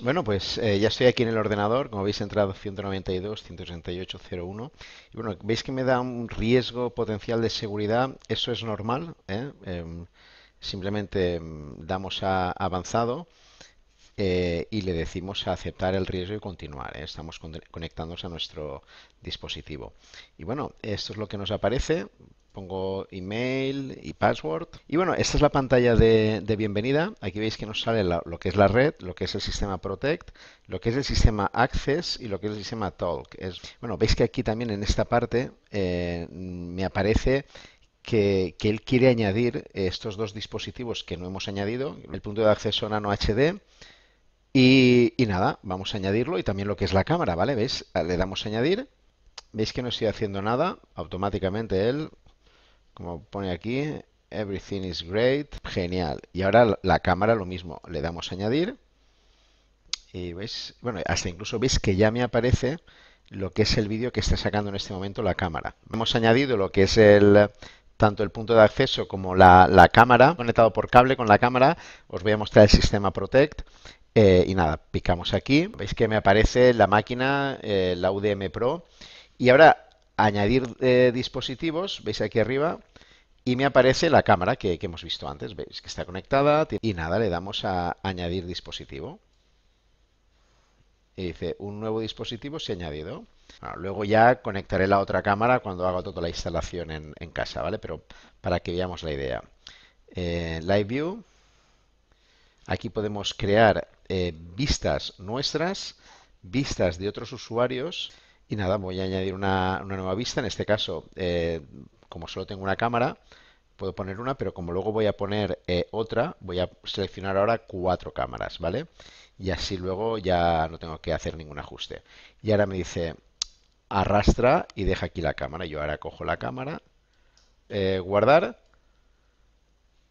Bueno, pues eh, ya estoy aquí en el ordenador, como veis entrado 192, Y bueno, veis que me da un riesgo potencial de seguridad, eso es normal, ¿eh? em, simplemente em, damos a avanzado eh, y le decimos a aceptar el riesgo y continuar, estamos conectándonos a nuestro dispositivo. Y bueno, esto es lo que nos aparece, pongo email y password. Y bueno, esta es la pantalla de, bienvenida. Aquí veis que nos sale lo que es la red, lo que es el sistema Protect, lo que es el sistema Access y lo que es el sistema Talk. Es, bueno, veis que aquí también en esta parte eh, me aparece que, él quiere añadir estos dos dispositivos que no hemos añadido, el punto de acceso nano HD y, y nada, vamos a añadirlo y también lo que es la cámara, ¿vale? ¿Veis? Le damos a añadir. Veis que no estoy haciendo nada, automáticamente él como pone aquí, everything is great, genial. Y ahora la cámara lo mismo, le damos a añadir y veis, bueno, hasta incluso veis que ya me aparece lo que es el vídeo que está sacando en este momento la cámara. Hemos añadido lo que es el tanto el punto de acceso como la, cámara, conectado por cable con la cámara, os voy a mostrar el sistema Protect. Eh, y nada, picamos aquí, veis que me aparece la máquina, eh, la UDM Pro, y ahora añadir eh, dispositivos, veis aquí arriba, y me aparece la cámara que, hemos visto antes, veis que está conectada y nada, le damos a añadir dispositivo. Y dice, un nuevo dispositivo se ha añadido. luego ya conectaré la otra cámara cuando haga toda la instalación en, casa, ¿vale? Pero para que veamos la idea. Eh, Live View. Aquí podemos crear eh, vistas nuestras, vistas de otros usuarios. Y nada, voy a añadir una, nueva vista. En este caso, eh, como solo tengo una cámara, puedo poner una, pero como luego voy a poner eh, otra, voy a seleccionar ahora cuatro cámaras, ¿vale? Y así luego ya no tengo que hacer ningún ajuste. Y ahora me dice, arrastra y deja aquí la cámara. Yo ahora cojo la cámara, eh, guardar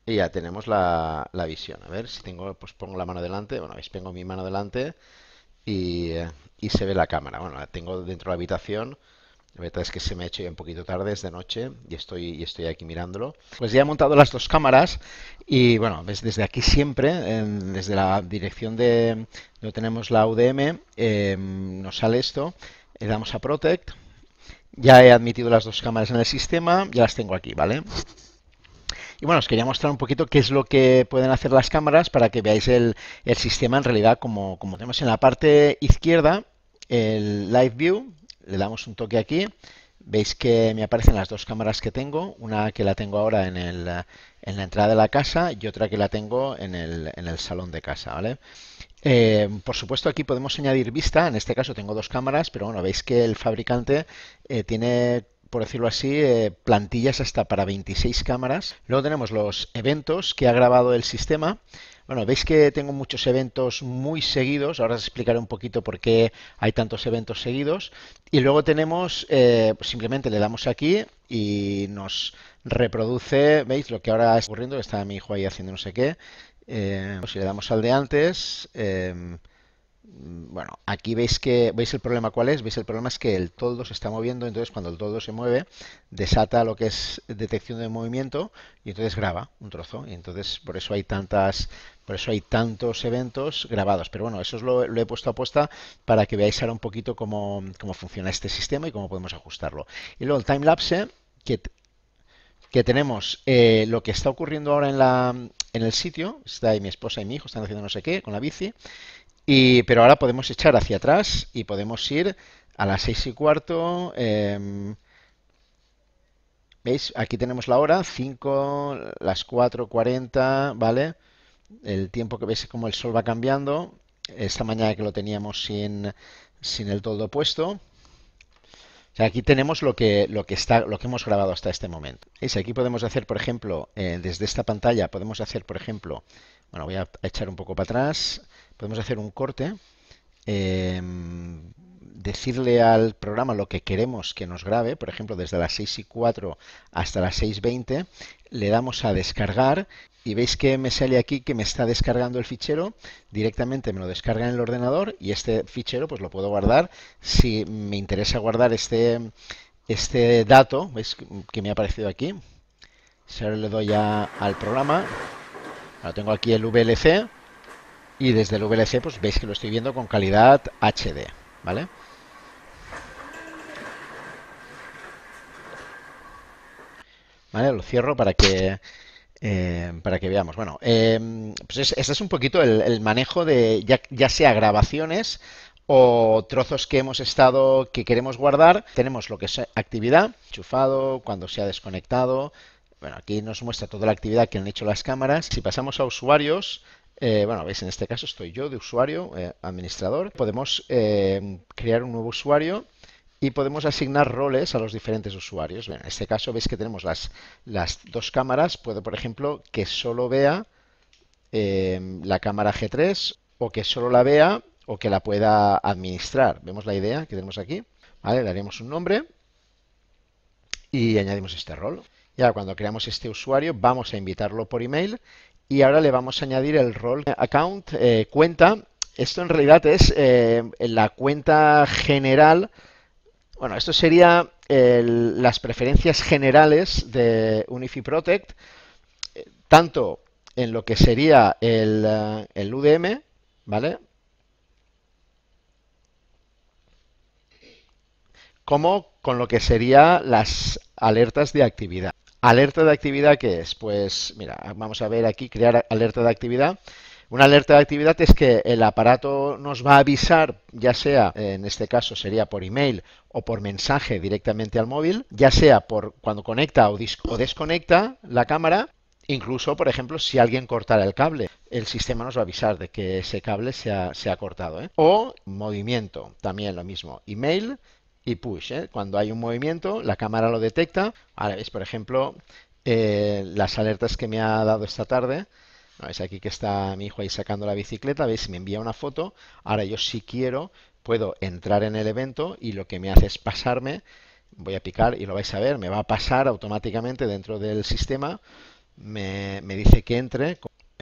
y ya tenemos la, la, visión. A ver si tengo, pues pongo la mano delante. Bueno, veis, tengo mi mano delante y, y se ve la cámara. Bueno, la tengo dentro de la habitación. La verdad es que se me ha hecho ya un poquito tarde, es de noche, y estoy, y estoy aquí mirándolo. Pues ya he montado las dos cámaras y bueno, desde aquí siempre, desde la dirección de donde tenemos la UDM, em, nos sale esto, le damos a Protect, ya he admitido las dos cámaras en el sistema, ya las tengo aquí, ¿vale? Y bueno, os quería mostrar un poquito qué es lo que pueden hacer las cámaras para que veáis el, sistema en realidad como, como tenemos en la parte izquierda el Live View, le damos un toque aquí, veis que me aparecen las dos cámaras que tengo, una que la tengo ahora en, el, en la entrada de la casa y otra que la tengo en el, salón de casa, ¿vale? Eh, por supuesto, aquí podemos añadir vista. En este caso tengo dos cámaras, pero bueno, veis que el fabricante eh, tiene, por decirlo así, eh, plantillas hasta para 26 cámaras. Luego tenemos los eventos que ha grabado el sistema. Bueno, veis que tengo muchos eventos muy seguidos, ahora os explicaré un poquito por qué hay tantos eventos seguidos. Y luego tenemos, eh, pues simplemente le damos aquí y nos reproduce, veis lo que ahora está ocurriendo, está mi hijo ahí haciendo no sé qué. Eh, pues si le damos al de antes, em, bueno, aquí veis que veis el problema cuál es, veis el problema es que el toldo se está moviendo, entonces cuando el toldo se mueve desata lo que es detección de movimiento y entonces graba un trozo y entonces por eso hay tantas por eso hay tantos eventos grabados. Pero bueno, eso lo, he puesto a puesta para que veáis ahora un poquito cómo, funciona este sistema y cómo podemos ajustarlo. Y luego el timelapse, que, que tenemos eh, lo que está ocurriendo ahora en, la, en el sitio. Está ahí mi esposa y mi hijo, están haciendo no sé qué con la bici. Y, pero ahora podemos echar hacia atrás y podemos ir a las seis y cuarto. Em, ¿Veis? Aquí tenemos la hora, 5, las 4.40, ¿vale? el tiempo que veis como el sol va cambiando. Esta mañana que lo teníamos sin, sin el todo puesto. aquí tenemos lo que, lo, que está, lo que hemos grabado hasta este momento. Aquí podemos hacer, por ejemplo, eh, desde esta pantalla, podemos hacer, por ejemplo, bueno, voy a echar un poco para atrás, podemos hacer un corte, em, decirle al programa lo que queremos que nos grabe, por ejemplo, desde las 6 y 4 hasta las 6.20, le damos a descargar y veis que me sale aquí que me está descargando el fichero, directamente me lo descarga en el ordenador y este fichero pues lo puedo guardar. Si me interesa guardar este, este dato, que me ha aparecido aquí, se lo le doy ya al programa, ahora tengo aquí el VLC y desde el VLC pues veis que lo estoy viendo con calidad HD, ¿vale? Vale, lo cierro para que eh, para que veamos. Bueno, eh, pues este es un poquito el, manejo de ya, sea grabaciones o trozos que hemos estado que queremos guardar. Tenemos lo que es actividad, chufado, cuando se ha desconectado. Bueno, aquí nos muestra toda la actividad que han hecho las cámaras. Si pasamos a usuarios, eh, bueno, veis, en este caso estoy yo de usuario, administrador. Podemos crear un nuevo usuario y podemos asignar roles a los diferentes usuarios. en este caso veis que tenemos las, las, dos cámaras. Puedo, por ejemplo, que solo vea em, la cámara G3 o que solo la vea o que la pueda administrar. Vemos la idea que tenemos aquí. ¿Vale? Le daremos un nombre y añadimos este rol. Y ahora cuando creamos este usuario vamos a invitarlo por email y ahora le vamos a añadir el rol account eh, cuenta. Esto en realidad es eh, la cuenta general bueno, esto sería las preferencias generales de Unifi Protect, tanto en lo que sería el, eh, UDM, ¿vale? Como con lo que serían las alertas de actividad. ¿Alerta de actividad qué es? Pues mira, vamos a ver aquí, crear alerta de actividad. Una alerta de actividad es que el aparato nos va a avisar, ya sea, en este caso sería por email o por mensaje directamente al móvil, ya sea por cuando conecta o, desconecta la cámara, incluso, por ejemplo, si alguien cortara el cable, el sistema nos va a avisar de que ese cable se ha, cortado. ¿eh? O movimiento, también lo mismo, email y push. ¿eh? Cuando hay un movimiento, la cámara lo detecta. Ahora veis, por ejemplo, eh, las alertas que me ha dado esta tarde aquí que está mi hijo ahí sacando la bicicleta? ¿Veis? Me envía una foto. Ahora yo si quiero puedo entrar en el evento y lo que me hace es pasarme. Voy a picar y lo vais a ver. Me va a pasar automáticamente dentro del sistema. Me, me dice que entre.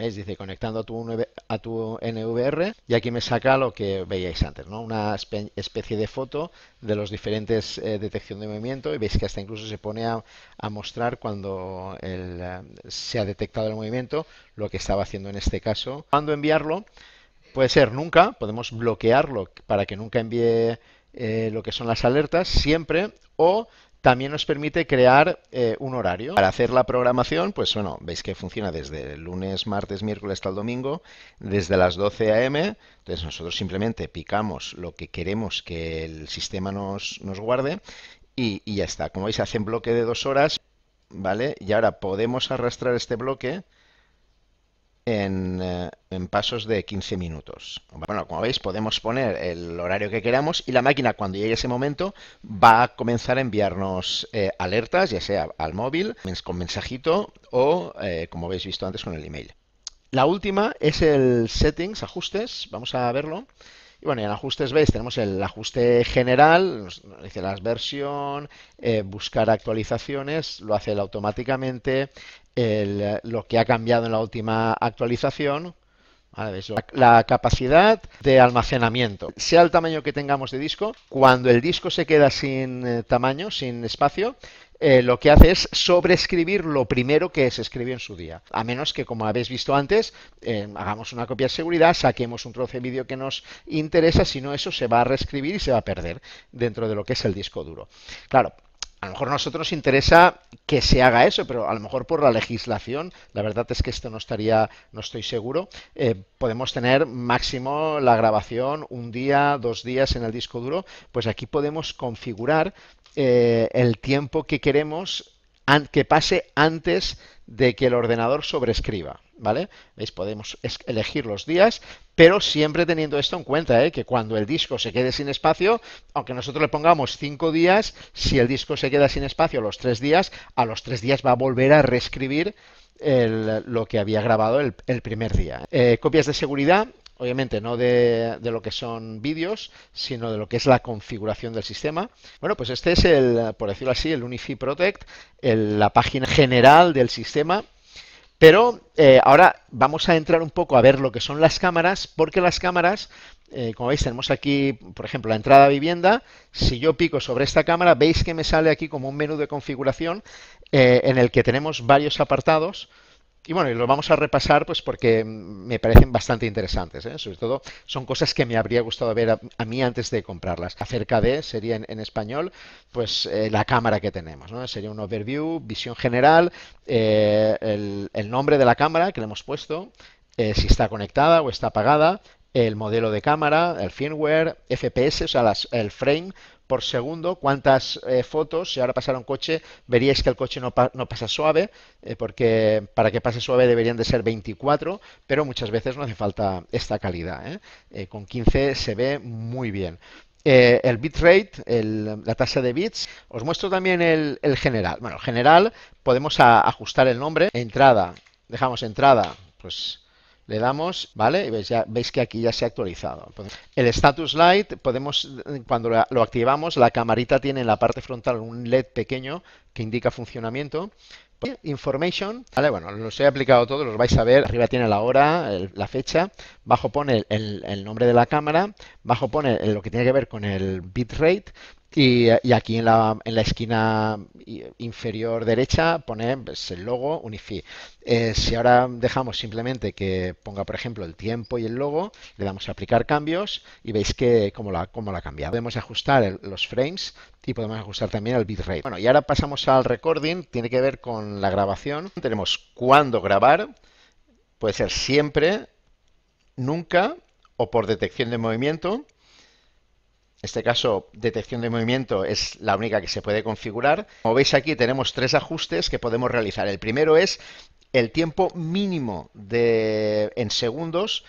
Dice conectando a tu, a tu NVR y aquí me saca lo que veíais antes, ¿no? Una especie de foto de los diferentes eh, detección de movimiento y veis que hasta incluso se pone a, mostrar cuando eh, se ha detectado el movimiento, lo que estaba haciendo en este caso. Cuando enviarlo, puede ser nunca, podemos bloquearlo para que nunca envíe eh, lo que son las alertas siempre o también nos permite crear eh, un horario. Para hacer la programación, pues bueno, veis que funciona desde el lunes, martes, miércoles hasta el domingo, desde las 12 a.m. Entonces nosotros simplemente picamos lo que queremos que el sistema nos, guarde y, ya está. Como veis, hace un bloque de dos horas, ¿vale? Y ahora podemos arrastrar este bloque eh, en, pasos de 15 minutos. Bueno, como veis, podemos poner el horario que queramos y la máquina cuando llegue ese momento va a comenzar a enviarnos eh, alertas, ya sea al móvil, con mensajito o, eh, como habéis visto antes, con el email. La última es el settings, ajustes, vamos a verlo. Y bueno, en ajustes veis, tenemos el ajuste general, nos dice la versión, buscar actualizaciones, lo hace él automáticamente, eh, lo que ha cambiado en la última actualización. La, capacidad de almacenamiento. Sea el tamaño que tengamos de disco, cuando el disco se queda sin eh, tamaño, sin espacio, eh, lo que hace es sobreescribir lo primero que se escribió en su día. A menos que, como habéis visto antes, hagamos una copia de seguridad, saquemos un trozo de vídeo que nos interesa, si no, eso se va a reescribir y se va a perder dentro de lo que es el disco duro. Claro, a lo mejor a nosotros nos interesa que se haga eso, pero a lo mejor por la legislación, la verdad es que esto no estaría, no estoy seguro, eh, podemos tener máximo la grabación un día, dos días en el disco duro, pues aquí podemos configurar eh, el tiempo que queremos que pase antes de que el ordenador sobrescriba, ¿vale? ¿Veis? Podemos elegir los días, pero siempre teniendo esto en cuenta, ¿eh? que cuando el disco se quede sin espacio, aunque nosotros le pongamos cinco días, si el disco se queda sin espacio a los tres días, a los tres días va a volver a reescribir lo que había grabado el, primer día. ¿eh? Eh, copias de seguridad, obviamente no de, lo que son vídeos, sino de lo que es la configuración del sistema. Bueno, pues este es el, por decirlo así, el Unifi Protect, la página general del sistema. Pero eh, ahora vamos a entrar un poco a ver lo que son las cámaras, porque las cámaras, eh, como veis, tenemos aquí, por ejemplo, la entrada vivienda. Si yo pico sobre esta cámara, veis que me sale aquí como un menú de configuración eh, en el que tenemos varios apartados y bueno, y vamos a repasar pues porque me parecen bastante interesantes. ¿eh? Sobre todo son cosas que me habría gustado ver a, mí antes de comprarlas. Acerca de, sería en, español, pues eh, la cámara que tenemos. ¿no? Sería un overview, visión general, eh, el, nombre de la cámara que le hemos puesto, si está conectada o está apagada, el modelo de cámara, el firmware, FPS, o sea, el frame por segundo, cuántas eh, fotos, si ahora pasara un coche, veríais que el coche no, pasa suave, eh, porque para que pase suave deberían de ser 24, pero muchas veces no hace falta esta calidad. ¿eh? con 15 se ve muy bien. el bitrate, la tasa de bits. Os muestro también el, general. Bueno, general podemos ajustar el nombre. Entrada, dejamos entrada, pues le damos, ¿vale? Y veis, que aquí ya se ha actualizado. El status light, podemos, cuando lo activamos, la camarita tiene en la parte frontal un LED pequeño que indica funcionamiento. Information, vale, bueno, los he aplicado todos, los vais a ver. Arriba tiene la hora, la fecha, bajo pone el, nombre de la cámara, bajo pone lo que tiene que ver con el bitrate, y, aquí en la, en la, esquina inferior derecha pone pues, el logo Unifi. Eh, si ahora dejamos simplemente que ponga, por ejemplo, el tiempo y el logo, le damos a aplicar cambios y veis que cómo la, cómo la ha cambiado. Podemos ajustar los frames y podemos ajustar también el bitrate. Bueno, y ahora pasamos al recording, tiene que ver con la grabación. Tenemos cuándo grabar, puede ser siempre, nunca o por detección de movimiento. En este caso, detección de movimiento es la única que se puede configurar. Como veis aquí tenemos tres ajustes que podemos realizar. El primero es el tiempo mínimo de, en segundos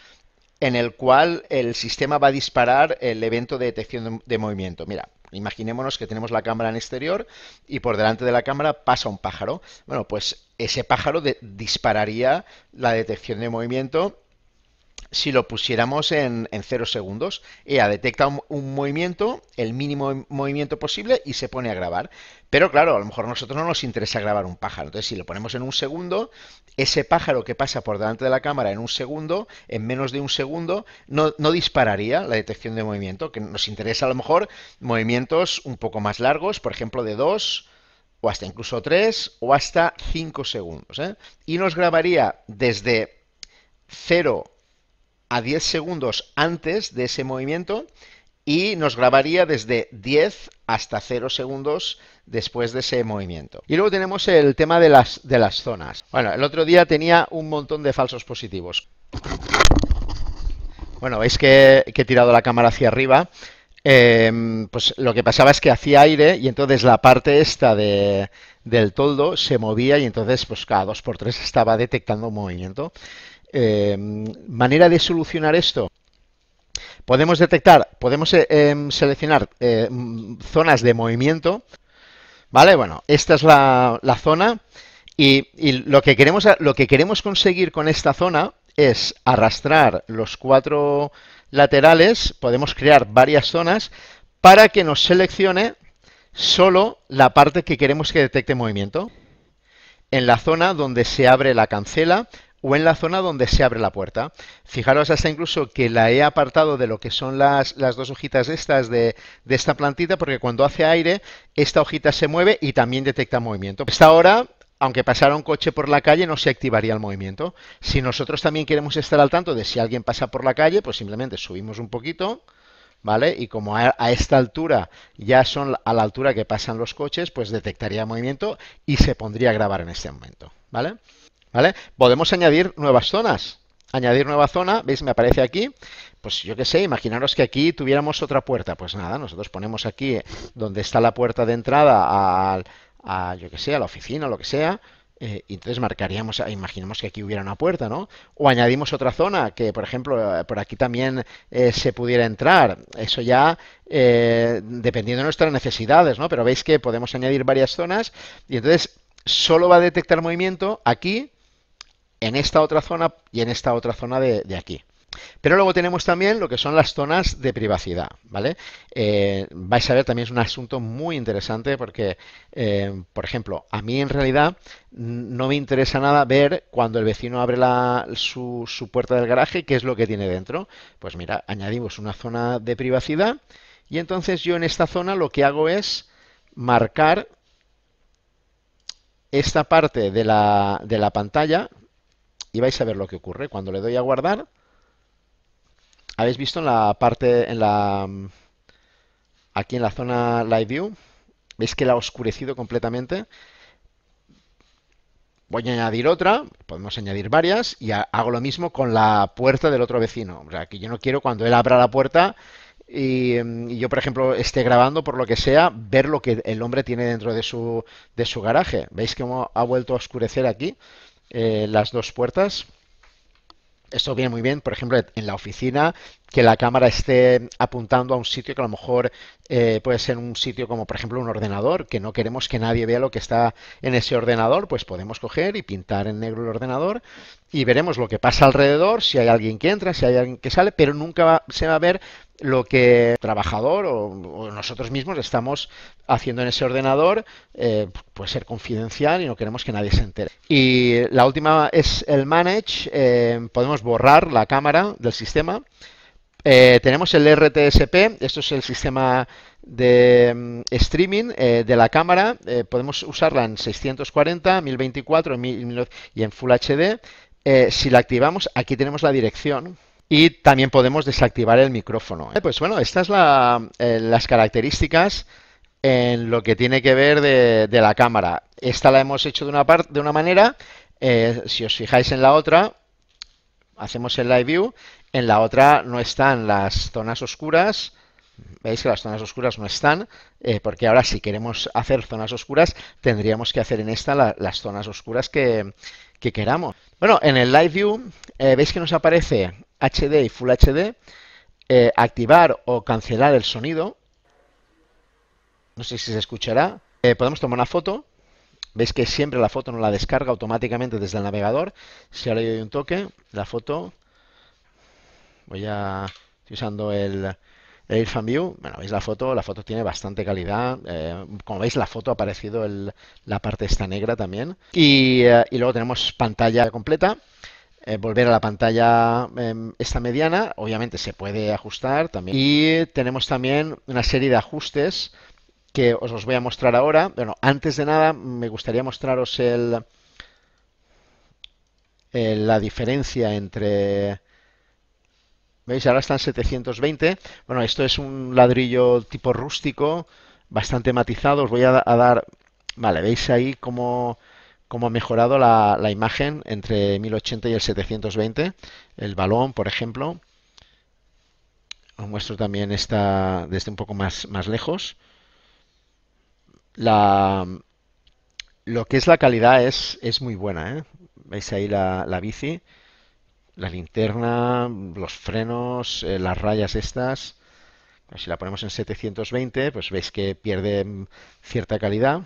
en el cual el sistema va a disparar el evento de detección de movimiento. Mira, imaginémonos que tenemos la cámara en exterior y por delante de la cámara pasa un pájaro. Bueno, pues ese pájaro dispararía la detección de movimiento si lo pusiéramos en, cero 0 segundos. Ella detecta un, movimiento, el mínimo movimiento posible, y se pone a grabar. Pero claro, a lo mejor a nosotros no nos interesa grabar un pájaro. Entonces, si lo ponemos en un segundo, ese pájaro que pasa por delante de la cámara en un segundo, en menos de un segundo, no, dispararía la detección de movimiento, que nos interesa a lo mejor movimientos un poco más largos, por ejemplo, de 2 o hasta incluso tres o hasta 5 segundos. ¿eh? Y nos grabaría desde 0 a 10 segundos antes de ese movimiento y nos grabaría desde 10 hasta 0 segundos después de ese movimiento. Y luego tenemos el tema de las, de las zonas. Bueno, el otro día tenía un montón de falsos positivos. Bueno, veis que, he tirado la cámara hacia arriba. Em, pues lo que pasaba es que hacía aire y entonces la parte esta del toldo se movía y entonces pues cada 2x3 estaba detectando movimiento. Em, ¿Manera de solucionar esto? Podemos detectar, podemos eh, em, seleccionar em, zonas de movimiento. ¿Vale? Bueno, esta es la, la zona y, y, lo, que queremos, lo que queremos conseguir con esta zona es arrastrar los cuatro laterales, podemos crear varias zonas para que nos seleccione solo la parte que queremos que detecte movimiento. En la zona donde se abre la cancela o en la zona donde se abre la puerta. Fijaros hasta incluso que la he apartado de lo que son las, dos hojitas estas de, esta plantita, porque cuando hace aire, esta hojita se mueve y también detecta movimiento. Esta hora, aunque pasara un coche por la calle, no se activaría el movimiento. Si nosotros también queremos estar al tanto de si alguien pasa por la calle, pues simplemente subimos un poquito, ¿vale? Y como a, a, esta altura ya son a la altura que pasan los coches, pues detectaría movimiento y se pondría a grabar en este momento, ¿vale? Podemos añadir nuevas zonas. Añadir nueva zona, ¿veis? Me aparece aquí. Pues yo qué sé, imaginaros que aquí tuviéramos otra puerta. Pues nada, nosotros ponemos aquí eh, donde está la puerta de entrada al, a, yo que sé, la oficina, o lo que sea. Eh, y entonces marcaríamos, ah, imaginemos que aquí hubiera una puerta, ¿no? O añadimos otra zona que, por ejemplo, eh, por aquí también se pudiera entrar. Eso ya dependiendo de nuestras necesidades, ¿no? Pero veis que podemos añadir varias zonas y entonces solo va a detectar movimiento aquí en esta otra zona y en esta otra zona de, aquí. Pero luego tenemos también lo que son las zonas de privacidad, ¿vale? Eh, vais a ver, también es un asunto muy interesante porque, eh, por ejemplo, a mí en realidad no me interesa nada ver cuando el vecino abre su, puerta del garaje, qué es lo que tiene dentro. Pues mira, añadimos una zona de privacidad y entonces yo en esta zona lo que hago es marcar esta parte de la pantalla, y vais a ver lo que ocurre. Cuando le doy a guardar, habéis visto en la parte, en la aquí en la zona Live View, veis que la ha oscurecido completamente. Voy a añadir otra, podemos añadir varias, y hago lo mismo con la puerta del otro vecino. O que yo no quiero cuando él abra la puerta y, yo, por ejemplo, esté grabando por lo que sea, ver lo que el hombre tiene dentro de su, de su garaje. ¿Veis cómo ha vuelto a oscurecer aquí? Eh, las dos puertas. Esto viene muy bien, por ejemplo, en la oficina, que la cámara esté apuntando a un sitio que a lo mejor eh, puede ser un sitio como, por ejemplo, un ordenador, que no queremos que nadie vea lo que está en ese ordenador, pues podemos coger y pintar en negro el ordenador y veremos lo que pasa alrededor, si hay alguien que entra, si hay alguien que sale, pero nunca se va a ver lo que el trabajador o, nosotros mismos estamos haciendo en ese ordenador eh, puede ser confidencial y no queremos que nadie se entere. Y la última es el manage. Eh, podemos borrar la cámara del sistema. Eh, tenemos el RTSP, esto es el sistema de mm, streaming de la cámara. podemos usarla en 640, 1024 y en Full HD. si la activamos, aquí tenemos la dirección. Y también podemos desactivar el micrófono. ¿eh? Pues bueno, estas son eh, las características en lo que tiene que ver de, la cámara. Esta la hemos hecho de una, parte de una manera, eh, si os fijáis en la otra, hacemos el live view, en la otra no están las zonas oscuras, veis que las zonas oscuras no están, porque ahora si queremos hacer zonas oscuras, tendríamos que hacer en esta las zonas oscuras que, queramos. Bueno, en el live view veis que nos aparece HD y Full HD, eh, activar o cancelar el sonido. No sé si se escuchará. Eh, podemos tomar una foto. Veis que siempre la foto nos la descarga automáticamente desde el navegador. Si ahora yo doy un toque, la foto. Voy a. Estoy usando el, el View. Bueno, veis la foto. La foto tiene bastante calidad. Eh, como veis, la foto ha aparecido en la parte esta negra también. y luego tenemos pantalla completa. Eh, volver a la pantalla em, esta mediana, obviamente se puede ajustar también. Y tenemos también una serie de ajustes que os voy a mostrar ahora. Bueno, antes de nada me gustaría mostraros el, la diferencia entre... ¿Veis? Ahora están 720. Bueno, esto es un ladrillo tipo rústico, bastante matizado. Os voy a, a dar... Vale, veis ahí cómo cómo ha mejorado la, imagen entre 1080 y el 720, el balón, por ejemplo. Os muestro también esta desde un poco más, más lejos. La, lo que es la calidad es, es muy buena. ¿eh? Veis ahí la, bici, la linterna, los frenos, eh, las rayas estas. Pues si la ponemos en 720, pues veis que pierde mm, cierta calidad.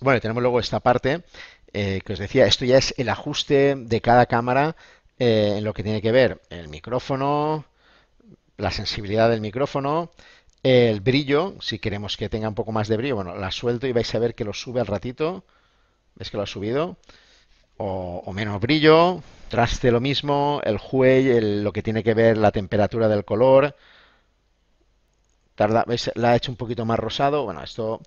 Bueno, tenemos luego esta parte eh, que os decía, esto ya es el ajuste de cada cámara eh, en lo que tiene que ver el micrófono, la sensibilidad del micrófono, el brillo, si queremos que tenga un poco más de brillo, bueno, la suelto y vais a ver que lo sube al ratito, ves que lo ha subido, o, menos brillo, traste lo mismo, el juey, lo que tiene que ver la temperatura del color, tarda, la ha hecho un poquito más rosado, bueno, esto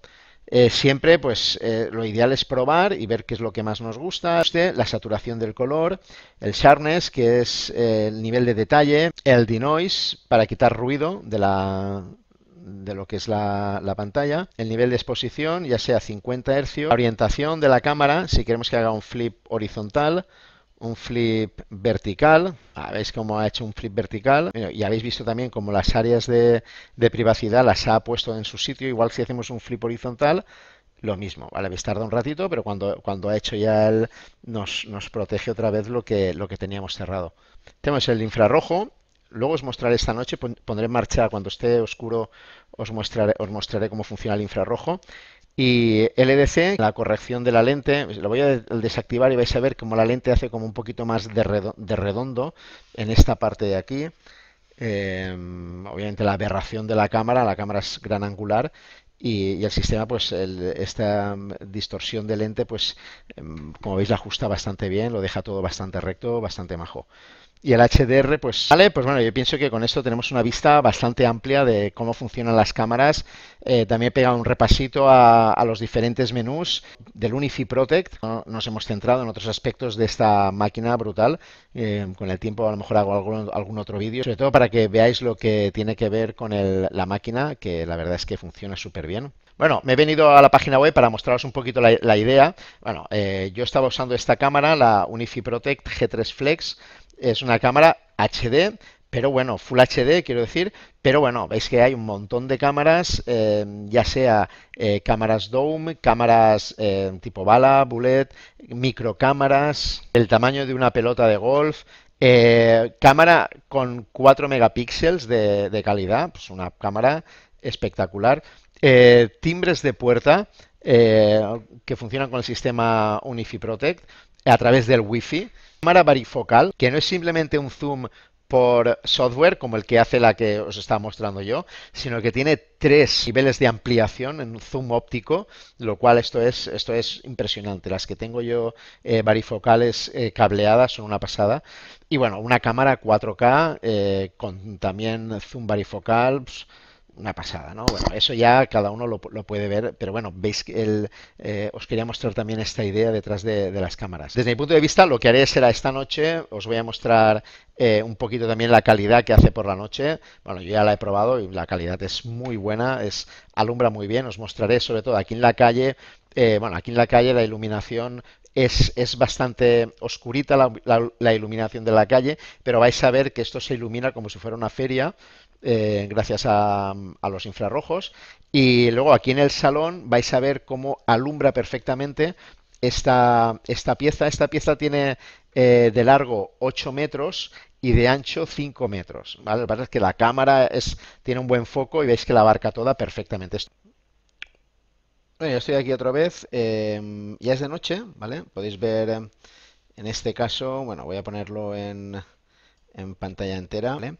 eh, siempre, pues, eh, lo ideal es probar y ver qué es lo que más nos gusta. Este, la saturación del color, el sharpness, que es eh, el nivel de detalle, el denoise, para quitar ruido de la de lo que es la, la, pantalla, el nivel de exposición, ya sea 50 Hz, la orientación de la cámara, si queremos que haga un flip horizontal un flip vertical. Ah, veis cómo ha hecho un flip vertical. y habéis visto también cómo las áreas de, privacidad las ha puesto en su sitio. Igual si hacemos un flip horizontal, lo mismo. Vale, habéis tarda un ratito, pero cuando, cuando ha hecho ya nos, protege otra vez lo que, lo que teníamos cerrado. Tenemos el infrarrojo. Luego os mostraré esta noche, pondré en marcha cuando esté oscuro, os mostraré cómo funciona el infrarrojo. Y LDC, la corrección de la lente, lo voy a desactivar y vais a ver cómo la lente hace como un poquito más de redondo en esta parte de aquí. Em, obviamente la aberración de la cámara, la cámara es gran angular y, el sistema, pues esta mm, distorsión de lente, pues em, como veis la ajusta bastante bien, lo deja todo bastante recto, bastante majo y el HDR, pues vale, pues bueno, yo pienso que con esto tenemos una vista bastante amplia de cómo funcionan las cámaras. Eh, también he pegado un repasito a, los diferentes menús del Unifi Protect. Nos hemos centrado en otros aspectos de esta máquina brutal. Eh, con el tiempo a lo mejor hago algún, otro vídeo, sobre todo para que veáis lo que tiene que ver con la máquina, que la verdad es que funciona súper bien. Bueno, me he venido a la página web para mostraros un poquito la, idea. Bueno, eh, yo estaba usando esta cámara, la Unifi Protect G3 Flex, es una cámara HD, pero bueno, Full HD quiero decir, pero bueno, veis que hay un montón de cámaras, em, ya sea eh, cámaras Dome, cámaras em, tipo bala, bullet, microcámaras, el tamaño de una pelota de golf, eh, cámara con 4 megapíxeles de, de calidad, pues una cámara espectacular, eh, timbres de puerta que funcionan con el sistema Unifi Protect a través del Wi-Fi Cámara varifocal, que no es simplemente un zoom por software como el que hace la que os estaba mostrando yo, sino que tiene tres niveles de ampliación en zoom óptico, lo cual esto es, esto es impresionante. Las que tengo yo eh, varifocales eh, cableadas son una pasada. Y bueno, una cámara 4K eh, con también zoom varifocal. Pues, una pasada, ¿no? Bueno, eso ya cada uno lo, puede ver, pero bueno, veis que el, eh, os quería mostrar también esta idea detrás de, las cámaras. Desde mi punto de vista, lo que haré será esta noche, os voy a mostrar eh, un poquito también la calidad que hace por la noche. Bueno, yo ya la he probado y la calidad es muy buena, es alumbra muy bien, os mostraré sobre todo aquí en la calle. Eh, bueno, aquí en la calle la iluminación es, es, bastante oscurita la, iluminación de la calle, pero vais a ver que esto se ilumina como si fuera una feria eh, gracias a, los infrarrojos. Y luego aquí en el salón vais a ver cómo alumbra perfectamente esta, esta pieza. Esta pieza tiene eh, de largo 8 metros y de ancho 5 metros. ¿vale? que la cámara es, tiene un buen foco y veis que la abarca toda perfectamente. Bueno, estoy aquí otra vez. Eh, ya es de noche, ¿vale? Podéis ver en este caso, bueno, voy a ponerlo en, en pantalla entera, ¿vale?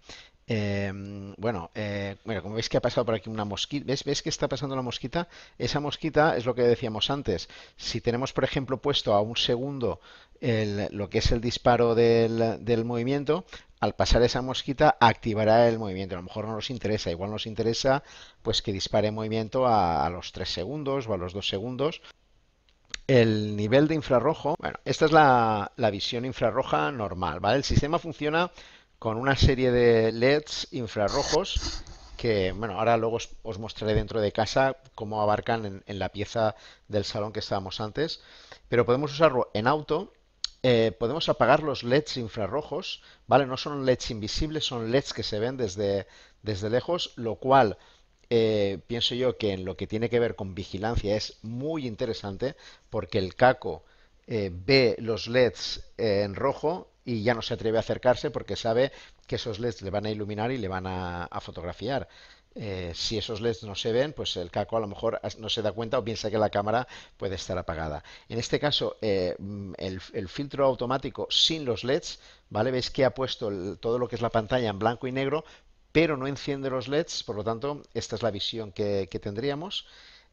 Eh, bueno, eh, como veis que ha pasado por aquí una mosquita, ¿ves? ¿ves que está pasando la mosquita? Esa mosquita es lo que decíamos antes. Si tenemos, por ejemplo, puesto a un segundo el, lo que es el disparo del, movimiento, al pasar esa mosquita activará el movimiento. A lo mejor no nos interesa, igual nos interesa pues que dispare movimiento a, los 3 segundos o a los 2 segundos. El nivel de infrarrojo, bueno, esta es la, la visión infrarroja normal, ¿vale? El sistema funciona con una serie de LEDs infrarrojos que, bueno, ahora luego os, mostraré dentro de casa cómo abarcan en, la pieza del salón que estábamos antes, pero podemos usarlo en auto, eh, podemos apagar los LEDs infrarrojos, ¿vale? No son LEDs invisibles, son LEDs que se ven desde, desde lejos, lo cual... Eh, pienso yo que en lo que tiene que ver con vigilancia es muy interesante porque el caco eh, ve los LEDs en rojo y ya no se atreve a acercarse porque sabe que esos LEDs le van a iluminar y le van a, fotografiar. Eh, si esos LEDs no se ven, pues el caco a lo mejor no se da cuenta o piensa que la cámara puede estar apagada. En este caso, eh, mm, el, filtro automático sin los LEDs, ¿vale? Veis que ha puesto todo lo que es la pantalla en blanco y negro, pero no enciende los LEDs, por lo tanto, esta es la visión que, tendríamos.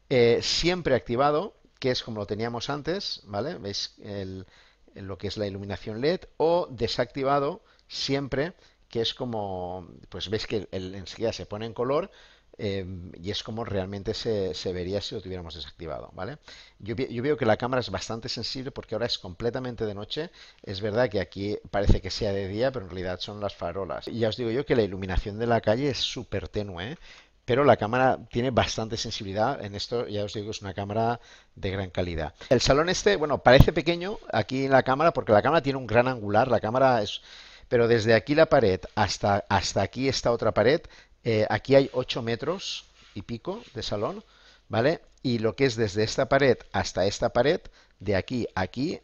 Eh, siempre activado, que es como lo teníamos antes, ¿vale? Veis el, en lo que es la iluminación LED o desactivado siempre que es como, pues veis que el, enseguida se pone en color em, y es como realmente se, vería si lo tuviéramos desactivado, ¿vale? Yo, yo, veo que la cámara es bastante sensible porque ahora es completamente de noche. Es verdad que aquí parece que sea de día, pero en realidad son las farolas. Y ya os digo yo que la iluminación de la calle es súper tenue. ¿eh? pero la cámara tiene bastante sensibilidad. En esto ya os digo, es una cámara de gran calidad. El salón este, bueno, parece pequeño aquí en la cámara porque la cámara tiene un gran angular, la cámara es... Pero desde aquí la pared hasta, hasta aquí esta otra pared, eh, aquí hay 8 metros y pico de salón, ¿vale? Y lo que es desde esta pared hasta esta pared, de aquí a aquí,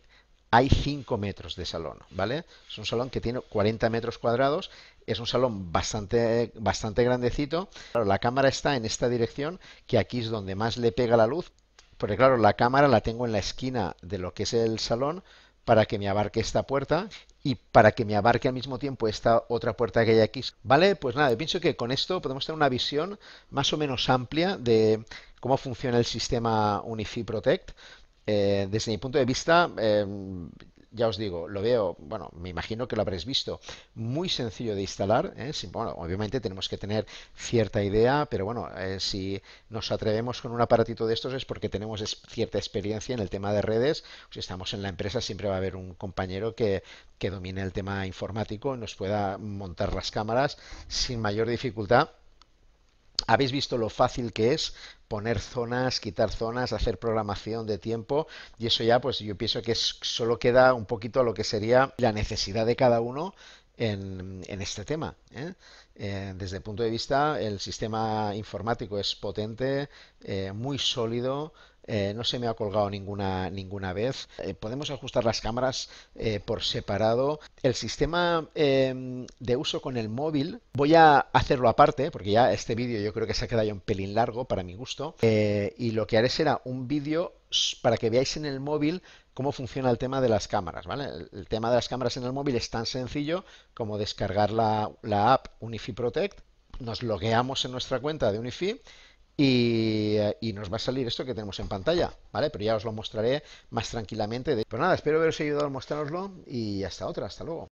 hay 5 metros de salón, ¿vale? Es un salón que tiene 40 metros cuadrados es un salón bastante, bastante grandecito. Claro, la cámara está en esta dirección, que aquí es donde más le pega la luz, porque claro, la cámara la tengo en la esquina de lo que es el salón para que me abarque esta puerta y para que me abarque al mismo tiempo esta otra puerta que hay aquí. Vale, pues nada, pienso que con esto podemos tener una visión más o menos amplia de cómo funciona el sistema Unifi Protect. Eh, desde mi punto de vista, eh, ya os digo, lo veo, bueno, me imagino que lo habréis visto, muy sencillo de instalar. ¿eh? bueno, obviamente tenemos que tener cierta idea, pero bueno, eh, si nos atrevemos con un aparatito de estos es porque tenemos cierta experiencia en el tema de redes. Si estamos en la empresa siempre va a haber un compañero que, que domine el tema informático nos pueda montar las cámaras sin mayor dificultad. Habéis visto lo fácil que es poner zonas, quitar zonas, hacer programación de tiempo y eso ya pues yo pienso que solo queda un poquito lo que sería la necesidad de cada uno en, este tema. ¿eh? Eh, desde el punto de vista, el sistema informático es potente, eh, muy sólido, eh, no se me ha colgado ninguna, ninguna vez. Eh, podemos ajustar las cámaras eh, por separado. El sistema em, de uso con el móvil voy a hacerlo aparte, porque ya este vídeo yo creo que se ha quedado ya un pelín largo para mi gusto. y lo que haré será un vídeo para que veáis en el móvil cómo funciona el tema de las cámaras. ¿vale? El, tema de las cámaras en el móvil es tan sencillo como descargar la, la app Unifi Protect, nos logueamos en nuestra cuenta de Unifi eh, y, nos va a salir esto que tenemos en pantalla, ¿vale? Pero ya os lo mostraré más tranquilamente. Pero pues nada, espero haberos ayudado a mostraroslo y hasta otra, hasta luego.